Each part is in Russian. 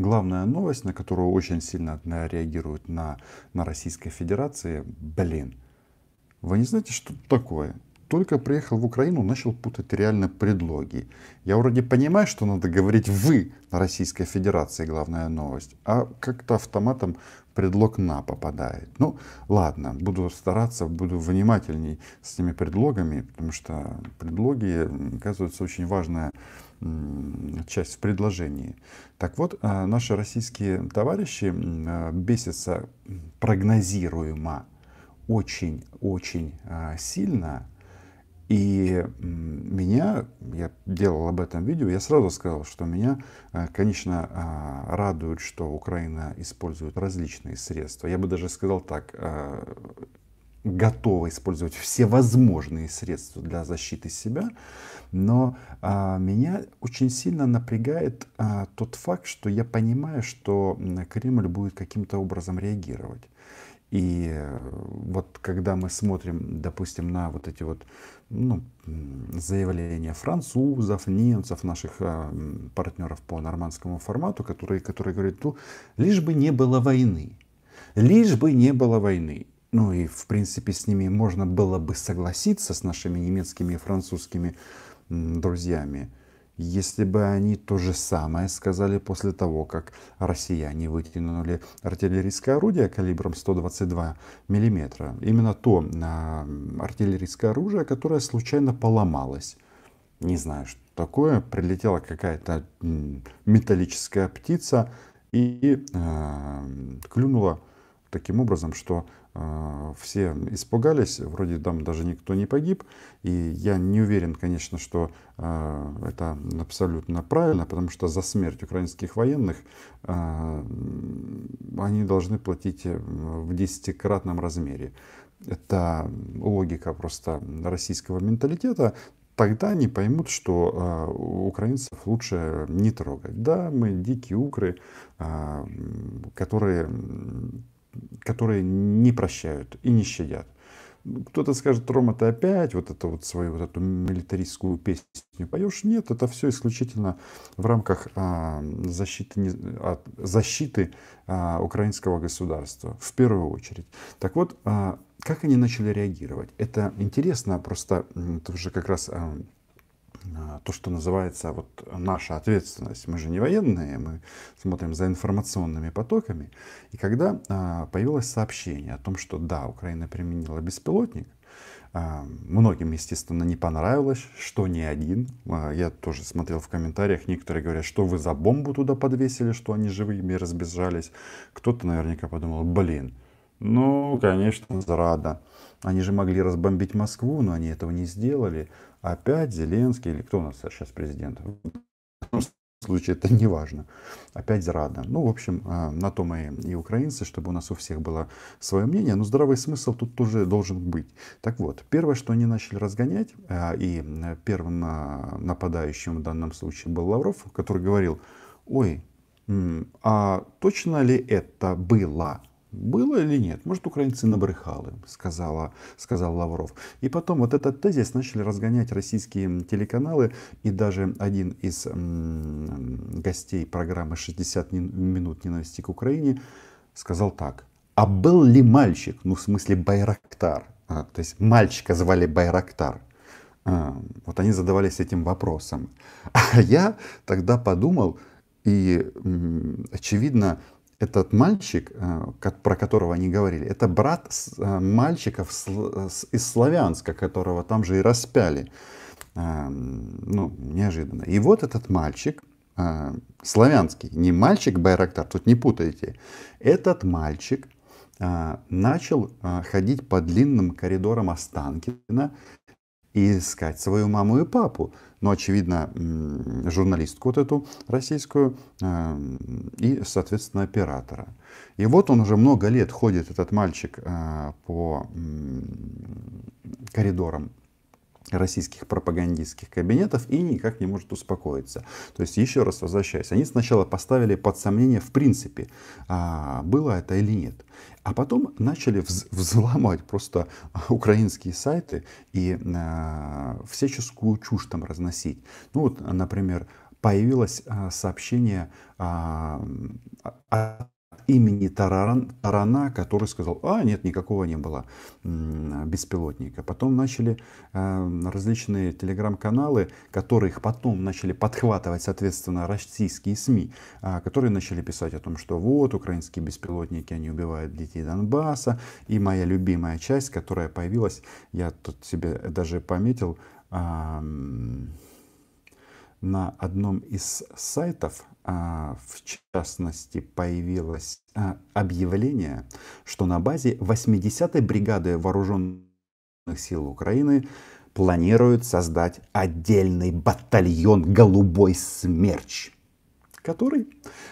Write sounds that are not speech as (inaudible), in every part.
Главная новость, на которую очень сильно реагируют на, на Российской Федерации, блин, вы не знаете, что такое? только приехал в Украину, начал путать реально предлоги. Я вроде понимаю, что надо говорить «вы» на Российской Федерации, главная новость, а как-то автоматом предлог «на» попадает. Ну, ладно, буду стараться, буду внимательней с этими предлогами, потому что предлоги, оказывается, очень важная часть в предложении. Так вот, э, наши российские товарищи э, бесятся прогнозируемо очень-очень э, сильно – и меня, я делал об этом видео, я сразу сказал, что меня, э, конечно, а, радует, что Украина использует различные средства. Я бы даже сказал так, э, готова использовать все возможные средства для защиты себя, но а, меня очень сильно напрягает а, тот факт, что я понимаю, что Кремль будет каким-то образом реагировать. И э, вот когда мы смотрим, допустим, на вот эти вот ну, заявления французов, немцев, наших э, а, партнеров по нормандскому формату, которые, которые говорят, ну, лишь бы не было войны, лишь бы не было войны. Ну и, в принципе, с ними можно было бы согласиться, с нашими немецкими и французскими друзьями если бы они то же самое сказали после того, как россияне вытянули артиллерийское орудие калибром 122 мм. Именно то а, артиллерийское оружие, которое случайно поломалось. Не знаю, что такое. Прилетела какая-то металлическая птица и э, клюнула таким образом, что а, все испугались, вроде там даже никто не погиб. И я не уверен, конечно, что а, это абсолютно правильно, потому что за смерть украинских военных а, они должны платить э, в десятикратном размере. Это логика просто российского менталитета тогда они поймут, что э, украинцев лучше не трогать. Да, мы дикие укры, э, которые которые не прощают и не щадят. Кто-то скажет, Рома, ты опять вот эту вот свою вот эту милитаристскую песню поешь? Нет, это все исключительно в рамках а, защиты, а, защиты а, украинского государства, в первую очередь. Так вот, а, как они начали реагировать? Это интересно, просто это уже как раз... А, то, что называется вот наша ответственность. Мы же не военные, мы смотрим за информационными потоками. И когда а, появилось сообщение о том, что да, Украина применила беспилотник, а, многим, естественно, не понравилось, что не один. А, я тоже смотрел в комментариях, некоторые говорят, что вы за бомбу туда подвесили, что они живыми разбежались. Кто-то наверняка подумал, блин, ну, конечно, зрада. Они же могли разбомбить Москву, но они этого не сделали опять Зеленский, или кто у нас сейчас президент, в случае это не важно, опять зрада. Ну, в общем, а, на то мы и украинцы, чтобы у нас у всех было свое мнение, но здравый смысл тут тоже должен быть. Так вот, первое, что они начали разгонять, а, и э, первым а, нападающим в данном случае был Лавров, который говорил, ой, а точно ли это было? Было или нет? Может, украинцы набрехали, сказала, сказал Лавров. И потом вот этот тезис начали разгонять российские телеканалы, и даже один из гостей программы «60 минут ненависти к Украине» сказал так. А был ли мальчик, ну в смысле Байрактар, а, то есть мальчика звали Байрактар, а, вот они задавались этим вопросом. (laughs) А я тогда подумал, и, очевидно, этот мальчик, э, про которого они говорили, это брат э, мальчиков из Славянска, которого там же и распяли. Эм, ну, неожиданно. И вот этот мальчик, э, славянский, не мальчик Байрактар, тут не путайте, этот мальчик начал ходить по длинным коридорам Останкина и искать свою маму и папу. Но, очевидно, журналистку вот эту российскую э, и, соответственно, оператора. И вот он уже много лет ходит, этот мальчик, э, по коридорам российских пропагандистских кабинетов и никак не может успокоиться. То есть, еще раз возвращаясь, они сначала поставили под сомнение в принципе, а, было это или нет. А потом начали взламывать просто украинские сайты и а, всяческую чушь там разносить. Ну вот, например, появилось а, сообщение о имени Таран, Тарана, который сказал, а нет, никакого не было беспилотника. Потом начали эм, различные телеграм-каналы, которых потом начали подхватывать, соответственно, российские СМИ, а, которые начали писать о том, что вот, украинские беспилотники, они убивают детей Донбасса. И моя любимая часть, которая появилась, я тут себе даже пометил, на одном из сайтов, а, в частности, появилось а, объявление, что на базе 80-й бригады вооруженных сил Украины планируют создать отдельный батальон «Голубой смерч», который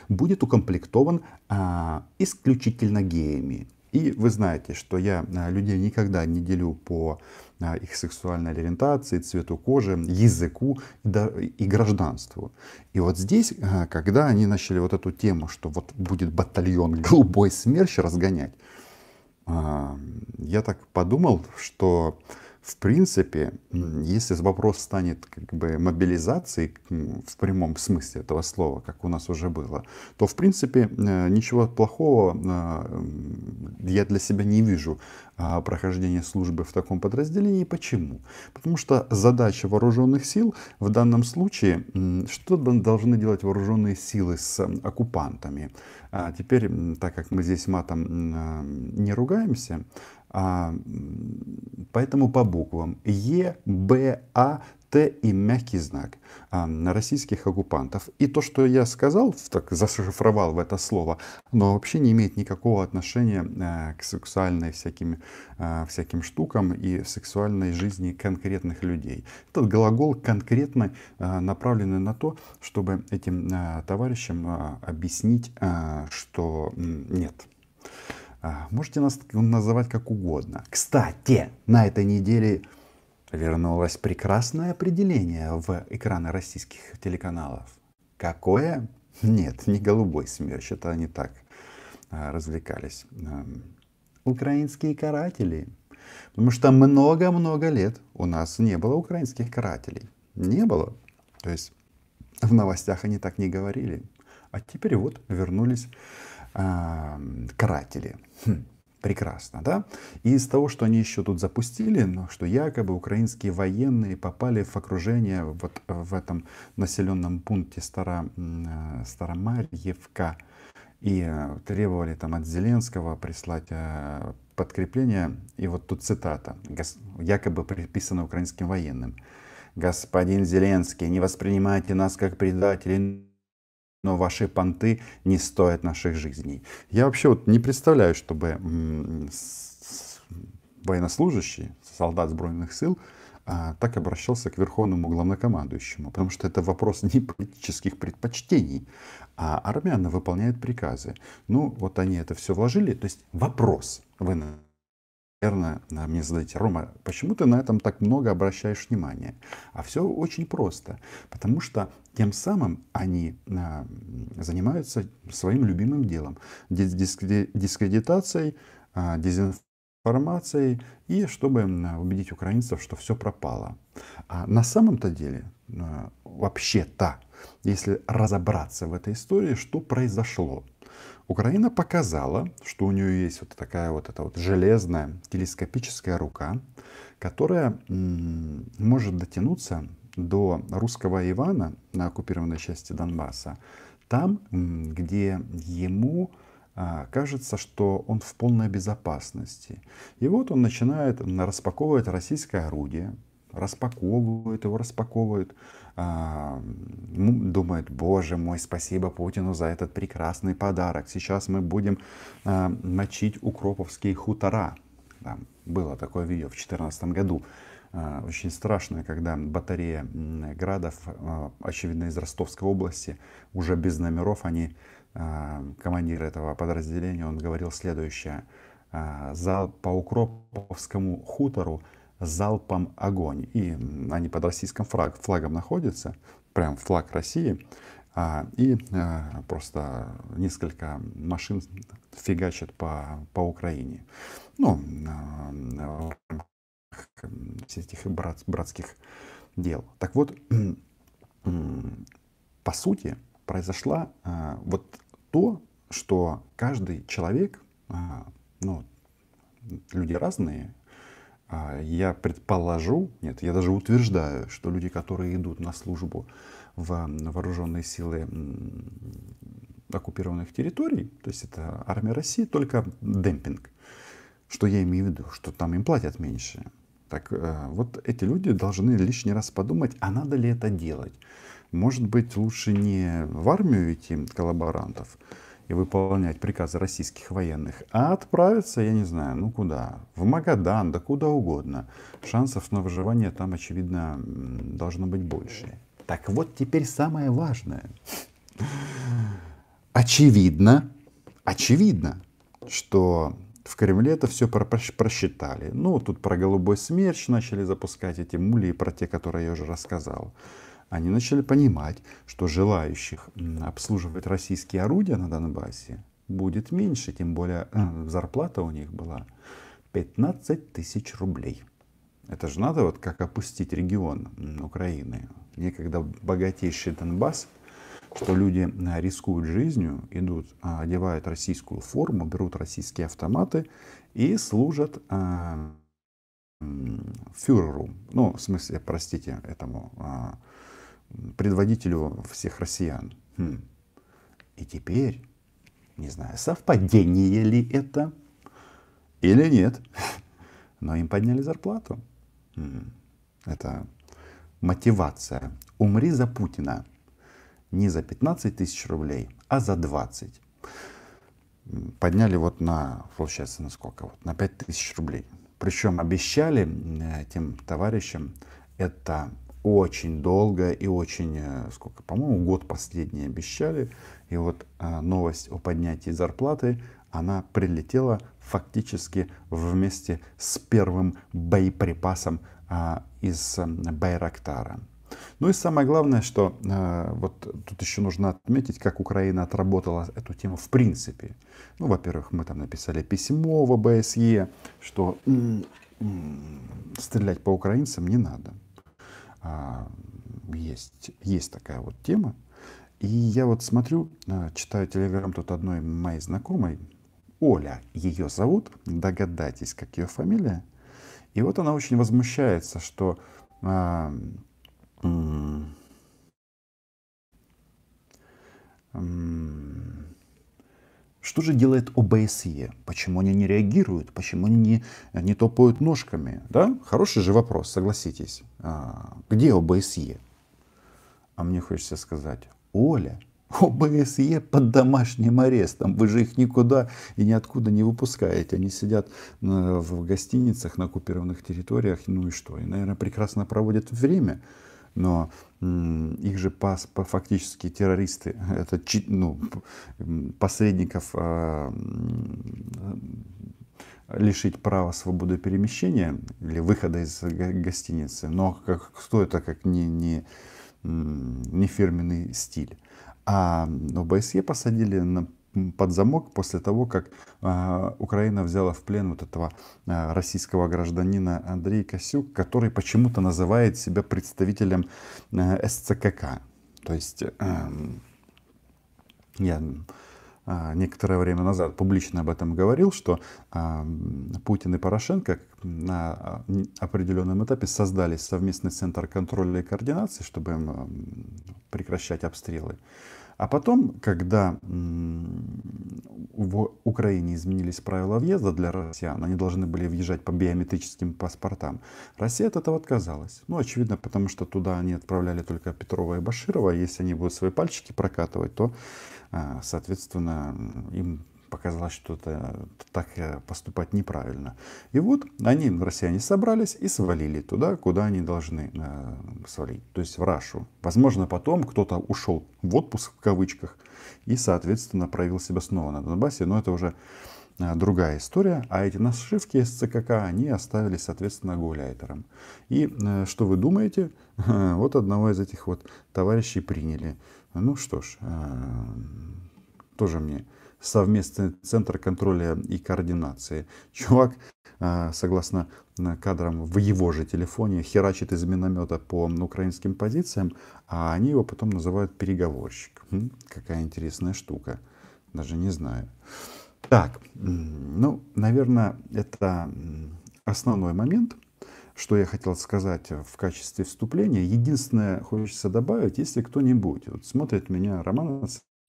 будет укомплектован а, исключительно геями. И вы знаете, что я людей никогда не делю по их сексуальной ориентации, цвету кожи, языку и гражданству. И вот здесь, э, когда они начали вот эту тему, что вот будет батальон (laughs) «Голубой смерч» разгонять, а, я так подумал, что в принципе, если вопрос станет как бы мобилизацией в прямом смысле этого слова, как у нас уже было, то, в принципе, э, ничего плохого э, я для себя не вижу а, прохождения службы в таком подразделении. Почему? Потому что задача вооруженных сил в данном случае, что должны делать вооруженные силы с оккупантами? А теперь, так как мы здесь матом э, не ругаемся, а, поэтому по буквам Е, Б, А, Т и мягкий знак а, на российских оккупантов. И то, что я сказал, так зашифровал в это слово, но вообще не имеет никакого отношения а, к сексуальной всяким, а, всяким штукам и сексуальной жизни конкретных людей. Этот глагол конкретно а, э, направлен на то, чтобы этим а, товарищам а, объяснить, а, что нет. А, можете нас называть как угодно. Кстати, на этой неделе вернулось прекрасное определение в экраны российских телеканалов. Какое? Нет, не голубой смерч, это они так а, развлекались. Украинские каратели. Потому что много-много лет у нас не было украинских карателей. Не было. То есть в новостях они так не говорили. А теперь вот вернулись каратели. Хм, прекрасно, да? И из того, что они еще тут запустили, ну, что якобы украинские военные попали в окружение вот в этом населенном пункте Старо, э, Старомарьевка и э, требовали там от Зеленского прислать э, подкрепление. И вот тут цитата, якобы приписана украинским военным. «Господин Зеленский, не воспринимайте нас как предателей, но ваши понты не стоят наших жизней. Я вообще вот не представляю, чтобы военнослужащий, солдат сбройных сил, а, так обращался к верховному главнокомандующему, потому что это вопрос не политических предпочтений, а армия, выполняет приказы. Ну, вот они это все вложили, то есть вопрос военнослужащего Наверное, мне задайте, Рома, почему ты на этом так много обращаешь внимание? А все очень просто, потому что тем самым они а, занимаются своим любимым делом, дискредитацией, а, дезинформацией информацией и чтобы убедить украинцев, что все пропало. А на самом-то деле, э, вообще-то, если разобраться в этой истории, что произошло. Украина показала, что у нее есть вот такая вот эта вот железная телескопическая рука, которая может дотянуться до русского Ивана на оккупированной части Донбасса, там, где ему а, кажется, что он в полной безопасности. И вот он начинает распаковывать российское орудие, распаковывает его, распаковывает, а, думает, боже мой, спасибо Путину за этот прекрасный подарок, сейчас мы будем а, мочить укроповские хутора. Там было такое видео в 2014 году, очень страшное, когда батарея градов, очевидно, из Ростовской области, уже без номеров, они Э, командир этого подразделения, он говорил следующее. «Э, зал по Укроповскому хутору залпом огонь. И они под российским флаг, флагом находятся, прям флаг России. А, и э, просто несколько машин фигачат по, по Украине. Ну, всех этих брат, братских дел. Так вот, (clears throat) по сути, произошла вот то, что каждый человек, а, ну, люди разные, а, я предположу, нет, я даже утверждаю, что люди, которые идут на службу в вооруженные силы оккупированных территорий, то есть это армия России, только демпинг. Что я имею в виду? Что там им платят меньше. Так э, вот эти люди должны лишний раз подумать, а надо ли это делать. Может быть, лучше не в армию идти коллаборантов и выполнять приказы российских военных, а отправиться, я не знаю, ну куда, в Магадан, да куда угодно. Шансов на выживание там, очевидно, должно быть больше. Так вот, теперь самое важное. Очевидно, очевидно, что в Кремле это все просчитали. Ну, тут про голубой смерч начали запускать эти мули, про те, которые я уже рассказал они начали понимать, что желающих обслуживать российские орудия на Донбассе будет меньше, тем более э, зарплата у них была 15 тысяч рублей. Это же надо вот как опустить регион Украины. Некогда богатейший Донбасс, что люди э, рискуют жизнью, идут, э, одевают российскую форму, берут российские автоматы и служат фюреру, ну, в смысле, простите, этому предводителю всех россиян. Хм. И теперь, не знаю, совпадение ли это или нет, (laughs) но им подняли зарплату. Хм. Это мотивация. Умри за Путина. Не за 15 тысяч рублей, а за 20. Подняли вот на, получается, на сколько? Вот на 5 тысяч рублей. Причем обещали э, тем товарищам это очень долго и очень, э, сколько, по-моему, год последний обещали. И вот э, новость о поднятии зарплаты, она прилетела фактически вместе с первым боеприпасом а, из Байрактара. Ну и самое главное, что вот тут еще нужно отметить, как Украина отработала эту тему в принципе. Ну, во-первых, мы там написали письмо в ОБСЕ, что м -м -м, стрелять по украинцам не надо. А, есть, есть такая вот тема. И я вот смотрю, а, читаю телеграм тут одной моей знакомой, Оля ее зовут, догадайтесь, как ее фамилия. И вот она очень возмущается, что а, м- м- что же делает ОБСЕ? Почему они не реагируют? Почему они не, не топают ножками? Да? Хороший же вопрос, согласитесь. А, где ОБСЕ? А мне хочется сказать, Оля, ОБСЕ под домашним арестом. Вы же их никуда и ниоткуда не выпускаете. Они сидят э, в гостиницах на оккупированных территориях. Ну и что? И, наверное, прекрасно проводят время но их же по, по, фактически террористы, (laughs) это ну, посредников э, лишить права свободы перемещения или выхода из гостиницы. Но как, кто это, как не, не, не фирменный стиль. А в ОБСЕ посадили на под замок после того, как а, Украина взяла в плен вот этого а, российского гражданина Андрей Косюк, который почему-то называет себя представителем а, СЦКК. То есть эм, я некоторое время назад публично об этом говорил, что Путин и Порошенко на определенном этапе создали совместный центр контроля и координации, чтобы прекращать обстрелы. А потом, когда в Украине изменились правила въезда для россиян, они должны были въезжать по биометрическим паспортам, Россия от этого отказалась. Ну, очевидно, потому что туда они отправляли только Петрова и Баширова. Если они будут свои пальчики прокатывать, то, а, соответственно, им показалось, что это так э, поступать неправильно. И вот они, россияне, собрались и свалили туда, куда они должны э, свалить, то есть в Рашу. Возможно, потом кто-то ушел в отпуск в кавычках и, соответственно, проявил себя снова на Донбассе, но это уже э, другая история. А эти нашивки с ЦКК, они оставили, соответственно, гауляйтерам. И э, что вы думаете? (laughs) Вот одного из этих вот товарищей приняли. Ну что ж, э, тоже мне совместный центр контроля и координации. Чувак, а, согласно э, кадрам в его же телефоне, херачит из миномета по украинским позициям, а они его потом называют переговорщик. Хм, какая интересная штука. Даже не знаю. Так, ну, наверное, это основной момент, что я хотел сказать в качестве вступления. Единственное, хочется добавить, если кто-нибудь вот смотрит меня, Роман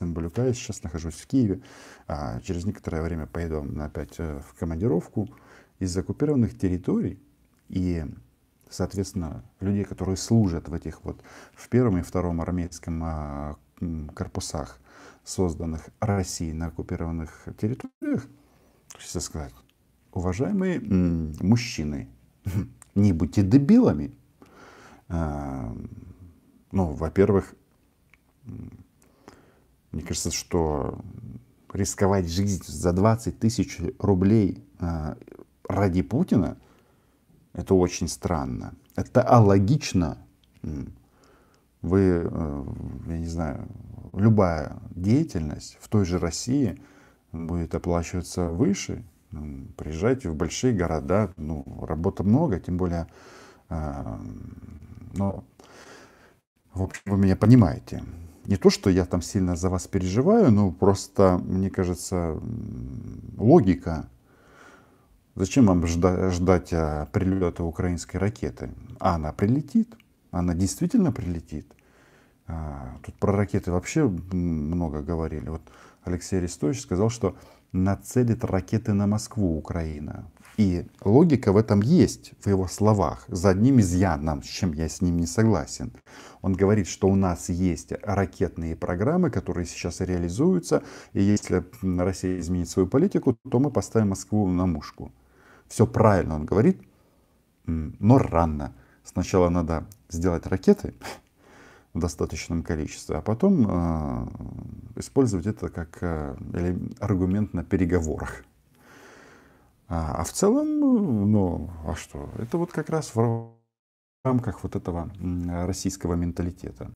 Балюка. Я сейчас нахожусь в Киеве. А через некоторое время поеду опять э, в командировку. Из оккупированных территорий и, соответственно, людей, которые служат в этих вот в первом и втором армейском а, корпусах, созданных Россией на оккупированных территориях, хочется сказать, уважаемые мужчины, (laughs) не будьте дебилами. А, ну, во-первых, мне кажется, что рисковать жизнь за 20 тысяч рублей а, ради Путина, это очень странно. Это алогично. Вы, э, я не знаю, любая деятельность в той же России будет оплачиваться выше. Приезжайте в большие города, ну, работы много, тем более, а, но, в общем, вы меня понимаете не то, что я там сильно за вас переживаю, но просто, мне кажется, логика. Зачем вам ждать а, прилета украинской ракеты? А она прилетит. Она действительно прилетит. А, тут про ракеты вообще много говорили. Вот Алексей Арестович сказал, что нацелит ракеты на Москву Украина. И логика в этом есть, в его словах, за одним изъяном, с чем я с ним не согласен. Он говорит, что у нас есть ракетные программы, которые сейчас реализуются, и если Россия изменит свою политику, то мы поставим Москву на мушку. Все правильно, он говорит, но рано. Сначала надо сделать ракеты в достаточном количестве, а потом э, использовать это как э, аргумент на переговорах. А, а в целом, ну, а что? Это вот как раз в рамках вот этого российского менталитета.